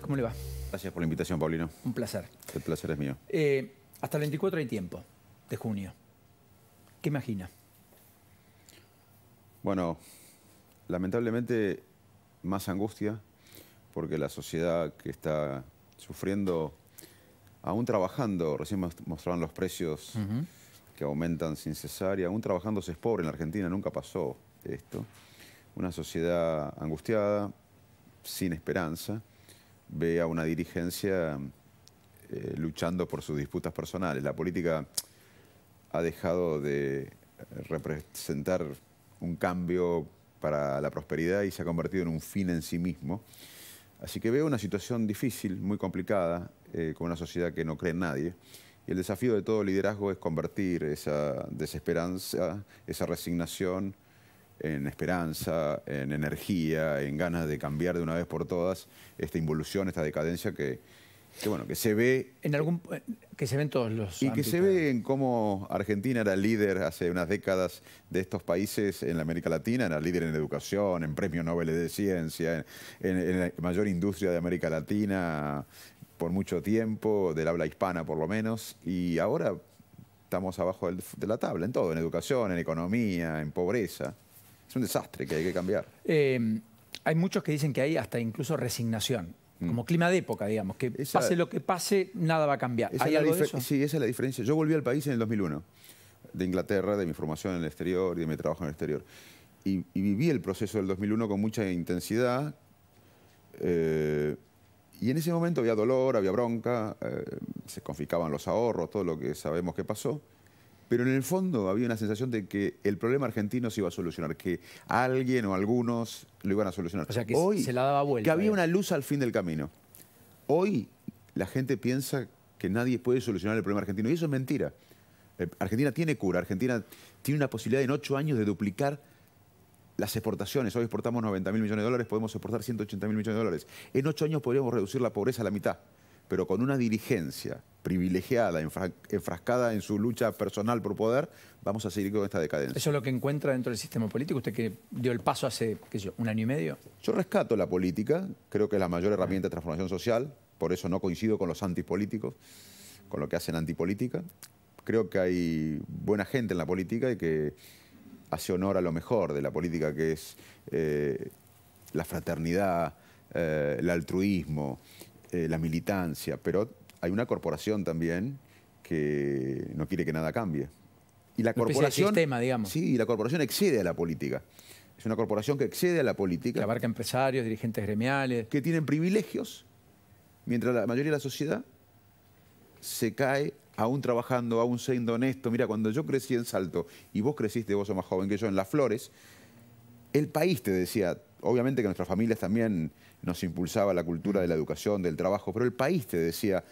¿cómo le va? Gracias por la invitación, Paulino. Un placer. El placer es mío. Eh, hasta el 24 hay tiempo de junio. ¿Qué imagina? Bueno, lamentablemente más angustia porque la sociedad que está sufriendo, aún trabajando, recién mostraron los precios que aumentan sin cesar y aún trabajando se es pobre en la Argentina, nunca pasó esto. Una sociedad angustiada, sin esperanza ve a una dirigencia eh, luchando por sus disputas personales. La política ha dejado de representar un cambio para la prosperidad y se ha convertido en un fin en sí mismo. Así que veo una situación difícil, muy complicada, eh, con una sociedad que no cree en nadie. Y el desafío de todo liderazgo es convertir esa desesperanza, esa resignación, en esperanza, en energía, en ganas de cambiar de una vez por todas esta involución, esta decadencia que, bueno, que se ve... En eh, que se ven todos los... Y que se ve en cómo Argentina era líder hace unas décadas de estos países en la América Latina, era líder en educación, en premios Nobel de Ciencia, en, en la mayor industria de América Latina por mucho tiempo, del habla hispana por lo menos, y ahora estamos abajo de la tabla, en todo, en educación, en economía, en pobreza. Es un desastre que hay que cambiar. Em, hay muchos que dicen que hay hasta incluso resignación, mm. como clima de época, digamos, que pase lo que pase, nada va a cambiar. ¿Hay algo Sí, esa es la diferencia. Yo volví al país en el 2001, de Inglaterra, de mi formación en el exterior y de mi trabajo en el exterior. Y, viví el proceso del 2001 con mucha intensidad. Eh, y en ese momento había dolor, había bronca, eh, se confiscaban los ahorros, todo lo que sabemos que pasó pero en el fondo había una sensación de que el problema argentino se iba a solucionar, que alguien o algunos lo iban a solucionar. O sea, que Hoy, se la daba vuelta. Que había eh. una luz al fin del camino. Hoy la gente piensa que nadie puede solucionar el problema argentino, y eso es mentira. Eh, Argentina tiene cura, Argentina tiene una posibilidad en ocho años de duplicar las exportaciones. Hoy exportamos 90 mil millones de dólares, podemos exportar 180 mil millones de dólares. En ocho años podríamos reducir la pobreza a la mitad, pero con una dirigencia privilegiada, enfrascada en su lucha personal por poder, vamos a seguir con esta decadencia. ¿Eso es lo que encuentra dentro del sistema político? Usted que dio el paso hace, qué sé yo, un año y medio. Yo rescato la política, creo que es la mayor herramienta de transformación social, por eso no coincido con los antipolíticos, con lo que hacen antipolítica. Creo que hay buena gente en la política y que hace honor a lo mejor de la política, que es eh, la fraternidad, eh, el altruismo, eh, la militancia, pero hay una corporación también que no quiere que nada cambie. Y la corporación. digamos. Sí, y la corporación excede a la política. Es una corporación que excede a la política. Que abarca empresarios, dirigentes gremiales. Que tienen privilegios, mientras la mayoría de la sociedad se cae aún trabajando, aún siendo honesto. Mira, cuando yo crecí en Salto y vos creciste, vos sos más joven que yo, en Las Flores, el país te decía, obviamente que nuestras familias también nos impulsaba la cultura de la educación, del trabajo, pero el país te decía,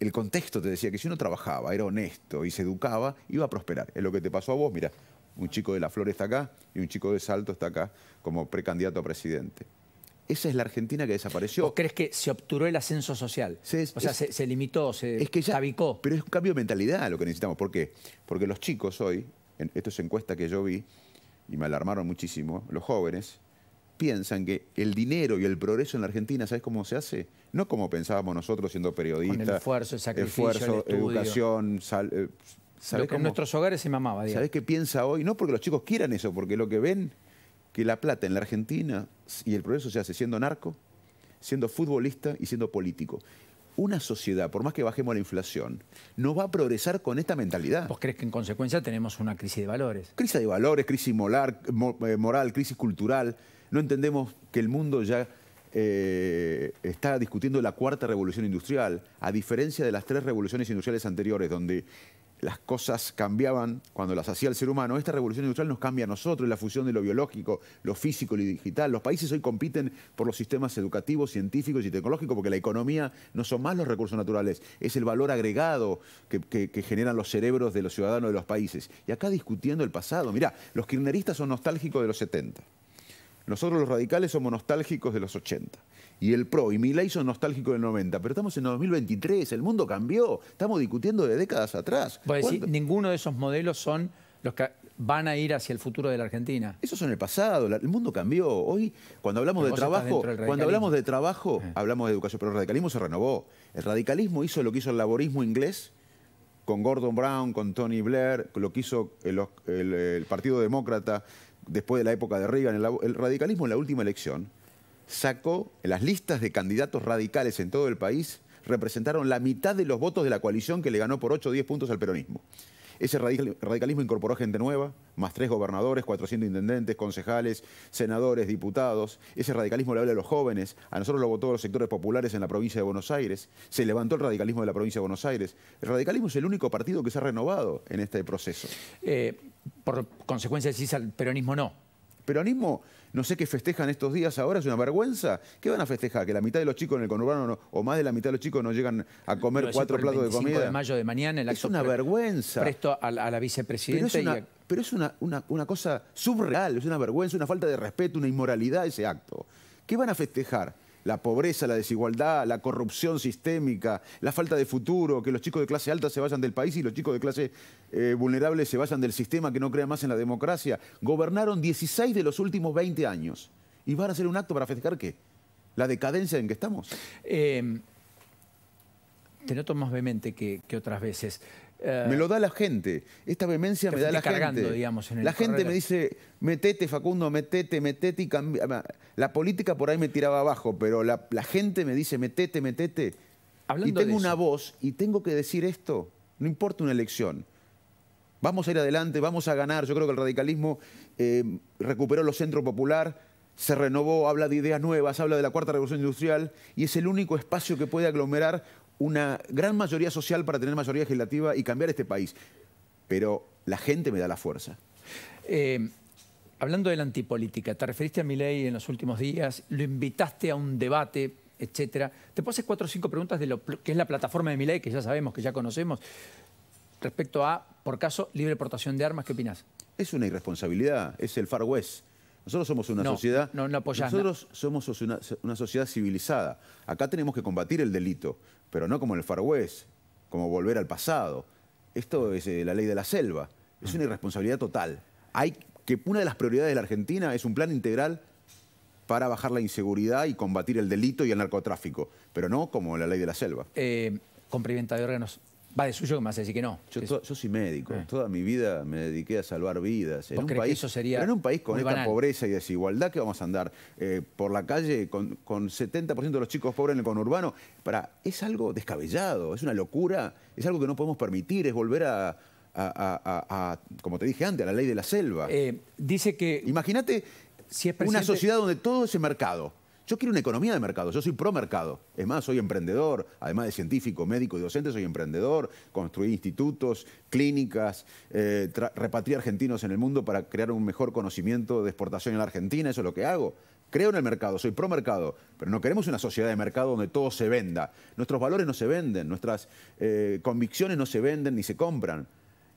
el contexto te decía que si uno trabajaba, era honesto y se educaba, iba a prosperar. Es lo que te pasó a vos, mira, un chico de La Flor está acá y un chico de Salto está acá como precandidato a presidente. Esa es la Argentina que desapareció. ¿O crees que se obturó el ascenso social? o sea, se, limitó, se es que Pero es un cambio de mentalidad lo que necesitamos. ¿Por qué? Porque los chicos hoy, en es encuesta que yo vi, y me alarmaron muchísimo, los jóvenes, piensan que el dinero y el progreso en la Argentina, ¿sabes cómo se hace? No como pensábamos nosotros siendo periodistas. Con el esfuerzo, el sacrificio, esfuerzo, educación, sal, Con eh, que en nuestros hogares se mamaba. ¿Sabés qué piensa hoy? No porque los chicos quieran eso, porque lo que ven que la plata en la Argentina y el progreso se hace siendo narco, siendo futbolista y siendo político. Una sociedad, por más que bajemos la inflación, no va a progresar con esta mentalidad. ¿Vos crees que en consecuencia tenemos una crisis de valores? Crisis de valores, crisis moral, eh, moral crisis cultural. No entendemos que el mundo ya eh, está discutiendo la cuarta revolución industrial, a diferencia de las tres revoluciones industriales anteriores, donde las cosas cambiaban cuando las hacía el ser humano. Esta revolución industrial nos cambia a nosotros, la fusión de lo biológico, lo físico y lo digital. Los países hoy compiten por los sistemas educativos, científicos y tecnológicos, porque la economía no son más los recursos naturales, es el valor agregado que, que generan los cerebros de los ciudadanos de los países. Y acá discutiendo el pasado, mirá, los kirchneristas son nostálgicos de los 70. Nosotros los radicales somos nostálgicos de los 80. Y el PRO y Milay son nostálgicos del 90. Pero estamos en 2023, el mundo cambió. Estamos discutiendo de décadas atrás. ninguno de esos modelos son los que van a ir hacia el futuro de la Argentina. Eso es el pasado, el mundo cambió. Hoy, cuando hablamos de trabajo, cuando hablamos de trabajo, eh. hablamos de educación, pero el radicalismo se renovó. El radicalismo hizo lo que hizo el laborismo inglés con Gordon Brown, con Tony Blair, lo que hizo el Partido Demócrata después de la época de Reagan, el, el radicalismo en la última elección sacó en las listas de candidatos radicales en todo el país representaron la mitad de los votos de la coalición que le ganó por 8 o 10 puntos al peronismo. Ese radicalismo incorporó gente nueva, más tres gobernadores, 400 intendentes, concejales, senadores, diputados. Ese radicalismo le habla a los jóvenes. A nosotros lo votó los sectores populares en la provincia de Buenos Aires. Se levantó el radicalismo de la provincia de Buenos Aires. El radicalismo es el único partido que se ha renovado en este proceso. Eh, por consecuencia, decís al peronismo no peronismo, no sé qué festejan estos días ahora, es una vergüenza. ¿Qué van a festejar? ¿Que la mitad de los chicos en el conurbano o más de la mitad de los chicos no llegan a comer cuatro platos de comida? de mayo de mañana, Es una vergüenza. Presto a, la, vicepresidenta. Pero es, una, una cosa subreal, es una vergüenza, una falta de respeto, una inmoralidad ese acto. ¿Qué van a festejar? la pobreza, la desigualdad, la corrupción sistémica, la falta de futuro, que los chicos de clase alta se vayan del país y los chicos de clase eh, vulnerable se vayan del sistema que no crea más en la democracia. Gobernaron 16 de los últimos 20 años. ¿Y van a hacer un acto para festejar qué? ¿La decadencia en que estamos? Eh, te noto más vehemente que otras veces me eh, lo da la gente. Esta vehemencia me da la gente. la gente me dice, metete Facundo, metete, metete ah, La política por ahí me tiraba abajo, pero la, gente me dice, metete, metete. y tengo una voz y tengo que decir esto. No importa una elección. Vamos a ir adelante, vamos a ganar. Yo creo que el radicalismo eh, recuperó los centros populares, se renovó, habla de ideas nuevas, habla de la cuarta revolución industrial y es el único espacio que puede aglomerar una gran mayoría social para tener mayoría legislativa y cambiar este país. Pero la gente me da la fuerza. Eh, hablando de la antipolítica, te referiste a mi ley en los últimos días, lo invitaste a un debate, etcétera. Te puedo hacer cuatro o cinco preguntas de lo que es la plataforma de mi ley, que ya sabemos, que ya conocemos, respecto a, por caso, libre portación de armas. ¿Qué opinas? Es una irresponsabilidad, es el Far West. Nosotros somos una sociedad... Nosotros somos una, sociedad civilizada. Acá tenemos que combatir el delito, pero no como en el Far West, como volver al pasado. Esto es eh, la ley de la selva. Es una irresponsabilidad total. Hay que una de las prioridades de la Argentina es un plan integral para bajar la inseguridad y combatir el delito y el narcotráfico, pero no como la ley de la selva. Eh, de órganos va de suyo que me vas decir que no. Yo, soy médico. Ah. Toda mi vida me dediqué a salvar vidas. En un país, en un país con esta pobreza y desigualdad que vamos a andar eh, por la calle con, 70% de los chicos pobres en el conurbano, para, es algo descabellado, es una locura, es algo que no podemos permitir, es volver a, como te dije antes, a la ley de la selva. Eh, dice que... Imagínate una sociedad donde todo es mercado. Yo quiero una economía de mercado, yo soy pro mercado. Es más, soy emprendedor, además de científico, médico y docente, soy emprendedor. Construí institutos, clínicas, eh, repatrié argentinos en el mundo para crear un mejor conocimiento de exportación en la Argentina, eso es lo que hago. Creo en el mercado, soy pro mercado, pero no queremos una sociedad de mercado donde todo se venda. Nuestros valores no se venden, nuestras eh, convicciones no se venden ni se compran.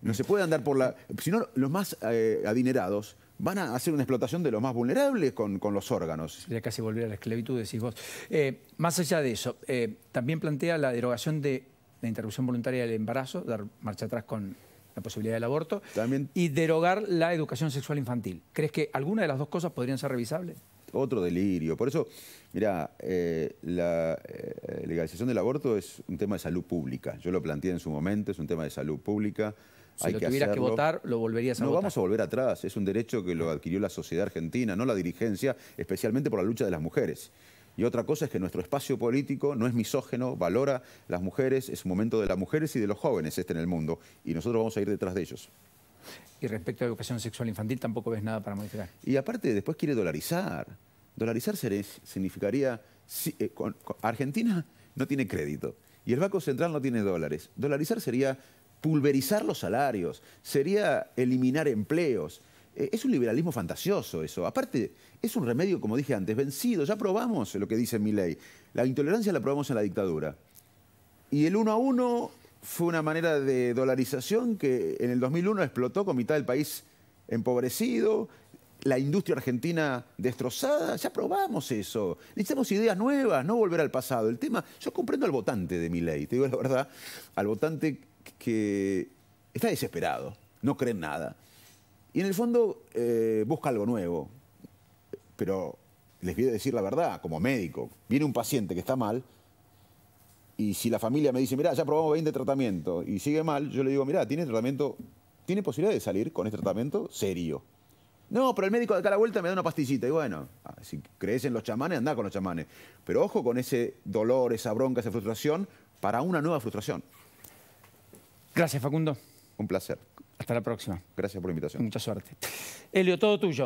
No se puede andar por la... Si no, los más eh, adinerados van a hacer una explotación de los más vulnerables con, los órganos. Ya casi volver a la esclavitud, decís vos. Eh, más allá de eso, eh, también plantea la derogación de la interrupción voluntaria del embarazo, dar marcha atrás con la posibilidad del aborto, y derogar la educación sexual infantil. ¿Crees que alguna de las dos cosas podrían ser revisables? otro delirio. Por eso, mira, eh, la eh, legalización del aborto es un tema de salud pública. Yo lo planteé en su momento, es un tema de salud pública. Si tuvieras que votar, lo volverías a no, votar. No vamos a volver atrás. Es un derecho que lo adquirió la sociedad argentina, no la dirigencia, especialmente por la lucha de las mujeres. Y otra cosa es que nuestro espacio político no es misógeno, valora las mujeres, es un momento de las mujeres y de los jóvenes este en el mundo. Y nosotros vamos a ir detrás de ellos. Y respecto a educación sexual infantil tampoco ves nada para modificar. Y aparte, después quiere dolarizar. Dolarizar significaría... Eh, Argentina no tiene crédito y el Banco Central no tiene dólares. Dolarizar sería pulverizar los salarios, sería eliminar empleos. Eh, es un liberalismo fantasioso eso. Aparte, es un remedio, como dije antes, vencido. Ya probamos lo que dice mi ley. La intolerancia la probamos en la dictadura. Y el uno a uno fue una manera de dolarización que en el 2001 explotó con mitad del país empobrecido, la industria argentina destrozada, ya probamos eso. Necesitamos ideas nuevas, no volver al pasado. El tema, yo comprendo al votante de mi ley, te digo la verdad, al votante que está desesperado, no cree en nada. Y en el fondo eh, busca algo nuevo. Pero les voy a decir la verdad, como médico, viene un paciente que está mal, y si la familia me dice, mira ya probamos 20 tratamientos y sigue mal, yo le digo, mira tiene tratamiento, tiene posibilidad de salir con este tratamiento serio. No, pero el médico de acá a la vuelta me da una pastillita. Y bueno, ah, si crees en los chamanes, anda con los chamanes. Pero ojo con ese dolor, esa bronca, esa frustración, para una nueva frustración. Gracias, Facundo. Un placer. Hasta la próxima. Gracias por la invitación. Mucha suerte. Elio, todo tuyo.